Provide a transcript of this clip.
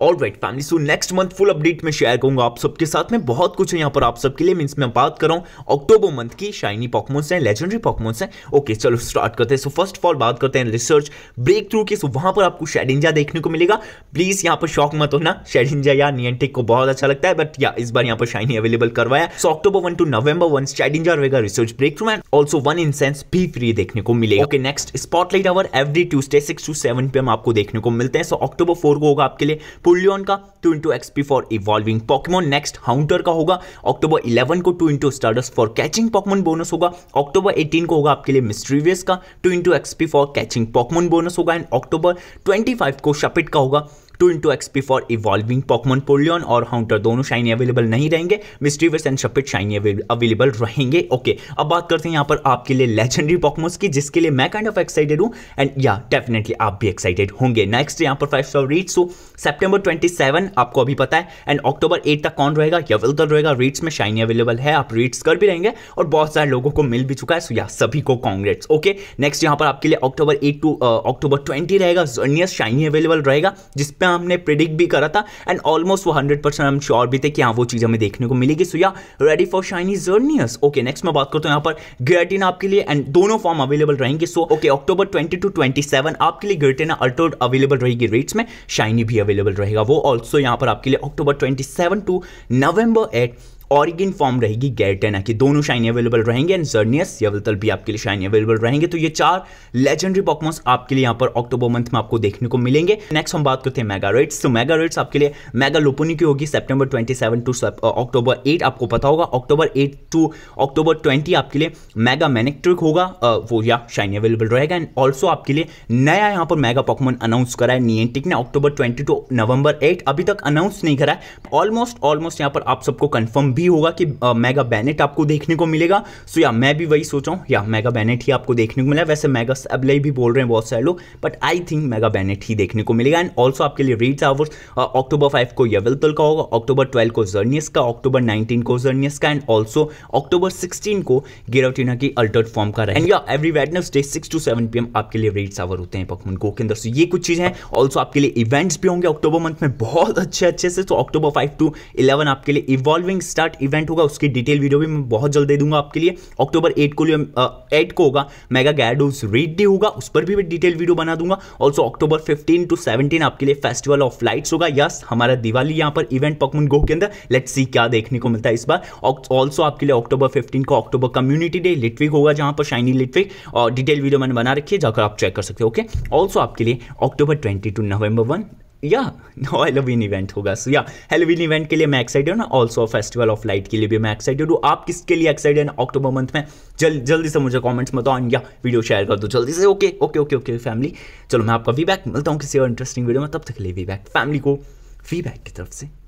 all right family so next month full update में share करूंगा आप सबके साथ में बहुत कुछ है यहाँ पर आप सबके लिए मीन्स मैं बात कर रहा हूँ अक्टूबर मंथ की शाइनी पॉकमोन्स हैं लेजेंडरी पॉकमोन्स हैं ओके चलो स्टार्ट करते हैं सो फर्स्ट ऑफ ऑल बात करते हैं रिसर्च ब्रेक थ्रू की सो वहाँ पर आपको शेडिंजा देखने को मिलेगा प्लीज यहाँ पर शॉक मत होना शेडिंजा या नियंटिक को बहुत अच्छा लगता है बट या इस बार यहाँ पर शाइनी अवेलेबल करवाया so October one to November one Shedinja रहेगा research breakthrough and also one incense भी फ्री देखने को मिलेगा okay next spotlight hour every Tuesday six to seven पे हम आपको देखने को मिलते हैं सो अक्टूबर फोर को होगा आपके लिए पुलियन का two into XP for evolving Pokemon next Haunter का होगा अक्टूबर इलेवन को two into stardust for catching Pokemon bonus होगा अक्टूबर एटीन को होगा आपके लिए मिस्ट्रीवियस का two into XP for catching Pokemon bonus होगा एंड अक्टूबर ट्वेंटी फाइव को शपिट का होगा two into XP for evolving Pokemon पोलियन और हाउंटर दोनों शाइनी अवेलेबल नहीं रहेंगे Misdreavus and Shuppet shiny available रहेंगे ओके अब बात करते हैं यहाँ पर आपके लिए लेजेंडरी पॉकमोस की जिसके लिए मैं काइंड ऑफ एक्साइटेड हूँ एंड या डेफिनेटली आप भी एक्साइटेड होंगे नेक्स्ट यहाँ पर फाइव स्टार रीड्स हो सेप्टेम्बर ट्वेंटी आपको अभी पता है एंड अक्टूबर एट तक कौन रहेगा यविल्तर रहेगा रीड्स में शाइनी अवेलेबल है आप रीड्स कर भी रहेंगे और बहुत सारे लोगों को मिल भी चुका है सो या सभी को कांग्रेस ओके नेक्स्ट यहाँ पर आपके लिए October eight to October twenty रहेगा जर्नियस शाइनी अवेलेबल रहेगा जिसपे जितना हमने प्रिडिक्ट भी करा था एंड ऑलमोस्ट वो हंड्रेड परसेंट हम श्योर भी थे कि हाँ वो चीज़ हमें देखने को मिलेगी सो या रेडी फॉर शाइनी जर्नियस ओके नेक्स्ट मैं बात करता हूँ यहाँ पर ग्रेटिना आपके लिए एंड दोनों फॉर्म अवेलेबल रहेंगे so okay October twenty two twenty seven आपके लिए ग्रेटिना अल्टोड अवेलेबल रहेगी रेट्स में शाइनी भी अवेलेबल रहेगा वो ऑल्सो यहाँ पर आपके लिए October twenty seven to November eight origin form रहेगी गैरटेना की दोनों शाइनी अवेलेबल रहेंगे एंड जर्नियस यवलतल भी आपके लिए शाइनी अवेलेबल रहेंगे तो ये चार लेजेंडरी पॉकमोस आपके लिए यहाँ पर अक्टूबर मंथ में आपको देखने को मिलेंगे नेक्स्ट हम बात करते हैं मेगा रेट्स तो मेगा रेट्स आपके लिए मेगा लोपोनी की होगी September twenty seven to October eight आपको पता होगा October eight to October twenty आपके लिए मेगा मैनेक्ट्रिक होगा वो या शाइनी अवेलेबल रहेगा एंड ऑल्सो आपके लिए नया यहाँ पर मेगा पॉकमोन अनाउंस करा है नियंटिक ने October twenty to November eight अभी तक अनाउंस नहीं करा है ऑलमोस्ट ऑलमोस्ट यहाँ पर आप सबको कन्फर्म भी भी होगा कि मेगा बैनेट आपको देखने को मिलेगा सो या मैं भी वही सोचा हूँ या मेगा बैनेट ही आपको देखने को मिला वैसे मेगा सबले भी बोल रहे हैं बहुत सारे लोग but I think mega Banette ही देखने को मिलेगा एंड ऑल्सो आपके लिए रीड्स आवर्स अक्टूबर फाइव को यवलतल का होगा अक्टूबर ट्वेल्व को जर्नियस का अक्टूबर नाइनटीन को जर्नियस का एंड ऑल्सो अक्टूबर सिक्सटीन को गिराटीना की अल्टर्ट फॉर्म का रहेगा या every Wednesday six to seven P आपके लिए रीड्स आवर होते हैं पकमन को के अंदर सो ये कुछ चीज़ें ऑल्सो आपके लिए इवेंट्स भी होंगे अक्टूबर मंथ में बहुत अच्छे अच्छे से तो अक्टूबर फाइव टू इलेवन आपके लिए इवॉल्विंग स्टार स्टार्ट इवेंट होगा उसकी डिटेल वीडियो भी मैं बहुत जल्द दे दूंगा आपके लिए अक्टूबर एट को एट को होगा मेगा गैडोज रीड डे होगा उस पर भी मैं डिटेल वीडियो बना दूंगा also October fifteen to seventeen आपके लिए फेस्टिवल ऑफ लाइट्स होगा यस हमारा दिवाली यहाँ पर इवेंट पकमन गो के अंदर लेट सी क्या देखने को मिलता है इस बार ऑल्सो आपके लिए अक्टूबर फिफ्टीन को अक्टूबर कम्युनिटी डे लिटविक होगा जहाँ पर शाइनी लिटविक और डिटेल वीडियो मैंने बना रखी है जाकर आप चेक कर सकते हो ओके ऑल्सो आपके लिए October twenty to November one या हेलोवीन इवेंट होगा सो या हेलोवीन इवेंट के लिए मैं एक्साइटेड हूँ ऑल्सो फेस्टिवल ऑफ लाइट के लिए भी मैं एक्साइटेड हूँ आप किसके लिए एक्साइटेड हैं अक्टूबर मंथ में जल जल्दी से मुझे कमेंट्स बताओ या वीडियो शेयर कर दो जल्दी से okay okay okay okay family चलो मैं आपका फीडबैक मिलता हूँ किसी और इंटरेस्टिंग वीडियो में तब तक के लिए फीडबैक फैमिली को फीडबैक की तरफ से